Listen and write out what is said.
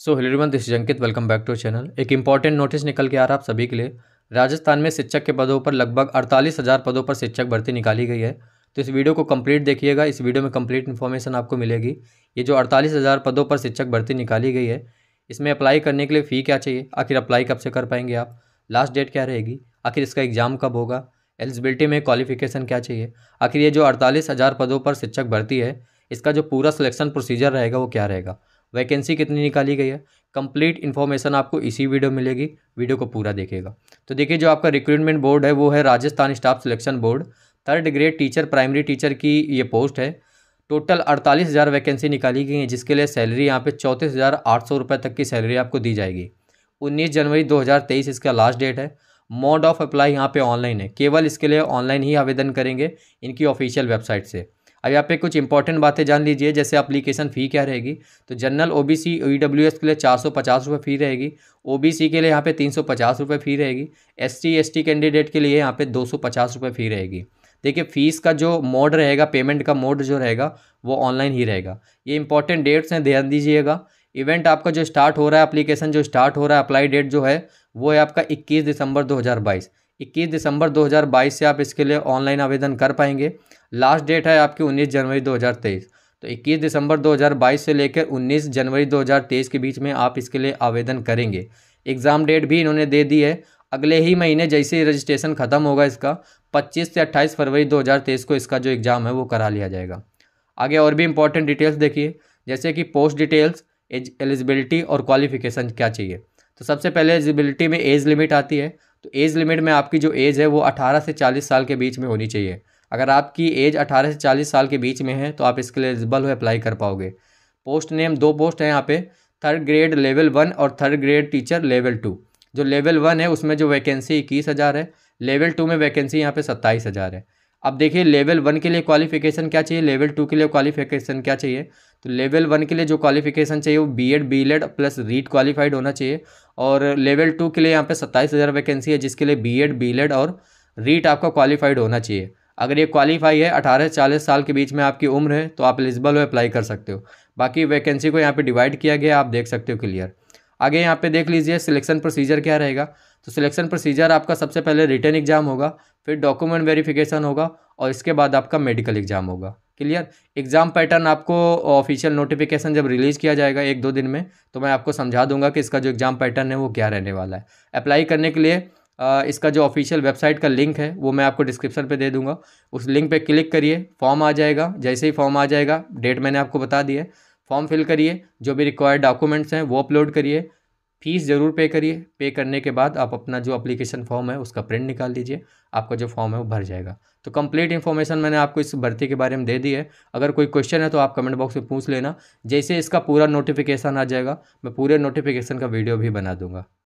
so hello everyone this जंकित welcome back to channel एक important notice निकल के आ रहा आप सभी के लिए राजस्थान में शिक्षक के पदों पर लगभग अड़तालीस हज़ार पदों पर शिक्षक भर्ती निकाली गई है तो इस वीडियो को कंप्लीट देखिएगा इस वीडियो में कंप्लीट इन्फॉर्मेशन आपको मिलेगी ये जो अड़तालीस हज़ार पदों पर शिक्षक भर्ती निकाली गई है इसमें अप्लाई करने के लिए फ़ी क्या चाहिए आखिर अप्लाई कब से कर पाएंगे आप लास्ट डेट क्या रहेगी आखिर इसका एग्ज़ाम कब होगा एलिजिबिलिटी में क्वालिफिकेशन क्या चाहिए आखिर ये जो अड़तालीस हज़ार पदों पर शिक्षक भर्ती है इसका जो पूरा सिलेक्शन प्रोसीजर रहेगा वो क्या रहेगा वैकेंसी कितनी निकाली गई है कंप्लीट इन्फॉर्मेशन आपको इसी वीडियो मिलेगी वीडियो को पूरा देखेगा तो देखिए जो आपका रिक्रूटमेंट बोर्ड है वो है Rajasthan staff selection board third grade teacher primary teacher की ये पोस्ट है टोटल अड़तालीस हज़ार वैकेंसी निकाली गई है जिसके लिए सैलरी यहाँ पे चौंतीस हज़ार आठ सौ रुपये तक की सैलरी आपको दी जाएगी उन्नीस जनवरी दो हज़ार तेईस इसका लास्ट डेट है मोड ऑफ अप्लाई यहाँ पे ऑनलाइन है केवल इसके लिए ऑनलाइन ही आवेदन करेंगे इनकी ऑफिशियल वेबसाइट से अब यहाँ पे कुछ इंपॉर्टेंट बातें जान लीजिए जैसे अप्लीकेशन फ़ी क्या रहेगी तो general O B C E W S के लिए चार सौ पचास रुपये फ़ी रहेगी ओ बी सी के लिए यहाँ पे तीन सौ पचास रुपये फ़ी रहेगी S T S T candidate के लिए यहाँ पे दो सौ पचास रुपये फ़ी रहेगी देखिए फ़ीस का जो मोड रहेगा पेमेंट का मोड जो रहेगा वो ऑनलाइन ही रहेगा ये इंपॉर्टेंट डेट्स हैं ध्यान दीजिएगा इवेंट आपका जो स्टार्ट हो रहा है एप्लीकेशन जो स्टार्ट हो रहा है अप्लाई डेट जो है वो है आपका 21 दिसंबर 2022 21 दिसंबर 2022 से आप इसके लिए ऑनलाइन आवेदन कर पाएंगे लास्ट डेट है आपकी 19 जनवरी 2023 तो 21 दिसंबर 2022 से लेकर 19 जनवरी 2023 के बीच में आप इसके लिए आवेदन करेंगे एग्ज़ाम डेट भी इन्होंने दे दी है अगले ही महीने जैसे ही रजिस्ट्रेशन ख़त्म होगा इसका 25 से 28 फरवरी 2023 को इसका जो एग्ज़ाम है वो करा लिया जाएगा आगे और भी इंपॉर्टेंट डिटेल्स देखिए जैसे कि पोस्ट डिटेल्स एज एलिजिबिलिटी और क्वालिफिकेशन क्या चाहिए तो सबसे पहले एलिजिबिलिटी में एज लिमिट आती है तो एज लिमिट में आपकी जो एज है वो अठारह से चालीस साल के बीच में होनी चाहिए अगर आपकी एज अठारह से चालीस साल के बीच में है तो आप इसके लिए एलिजिबल हो अप्लाई कर पाओगे पोस्ट नेम दो पोस्ट हैं यहाँ पे थर्ड ग्रेड लेवल वन और third grade teacher level two जो लेवल वन है उसमें जो वैकेंसी इक्कीस हज़ार है लेवल टू में वैकेंसी यहाँ पे सत्ताईस हज़ार है अब देखिए लेवल वन के लिए क्वालिफिकेशन क्या चाहिए लेवल टू के लिए क्वालिफिकेशन क्या चाहिए तो लेवल वन के लिए जो क्वालिफिकेशन चाहिए वो B Ed B Ed plus REET qualified होना चाहिए और लेवल टू के लिए यहाँ पे सत्ताईस हज़ार वैकेंसी है जिसके लिए बी एड बी एड और रीट आपका क्वालिफाइड होना चाहिए अगर ये क्वालिफाई है अठारह चालीस साल के बीच में आपकी उम्र है तो आप एलिजिबल हो अप्लाई कर सकते हो बाकी वैकेंसी को यहाँ पर डिवाइड किया गया आप देख सकते हो क्लियर आगे यहाँ पे देख लीजिए सिलेक्शन प्रोसीजर क्या रहेगा तो सिलेक्शन प्रोसीजर आपका सबसे पहले रिटर्न एग्जाम होगा फिर डॉक्यूमेंट वेरिफिकेशन होगा और इसके बाद आपका मेडिकल एग्ज़ाम होगा क्लियर एग्ज़ाम पैटर्न आपको ऑफिशियल नोटिफिकेशन जब रिलीज़ किया जाएगा एक दो दिन में तो मैं आपको समझा दूंगा कि इसका जो एग्ज़ाम पैटर्न है वो क्या रहने वाला है अप्लाई करने के लिए इसका जो ऑफिशियल वेबसाइट का लिंक है वो मैं आपको डिस्क्रिप्शन पे दे दूंगा उस लिंक पे क्लिक करिए फॉर्म आ जाएगा जैसे ही फॉर्म आ जाएगा डेट मैंने आपको बता दी है फॉर्म फिल करिए जो भी रिक्वायर्ड डॉक्यूमेंट्स हैं वो अपलोड करिए फ़ीस ज़रूर पे करिए पे करने के बाद आप अपना जो अप्लीकेशन फॉर्म है उसका प्रिंट निकाल लीजिए आपका जो फॉर्म है वो भर जाएगा तो कंप्लीट इन्फॉर्मेशन मैंने आपको इस भर्ती के बारे में दे दी है अगर कोई क्वेश्चन है तो आप कमेंट बॉक्स में पूछ लेना जैसे इसका पूरा नोटिफिकेशन आ जाएगा मैं पूरे नोटिफिकेशन का वीडियो भी बना दूंगा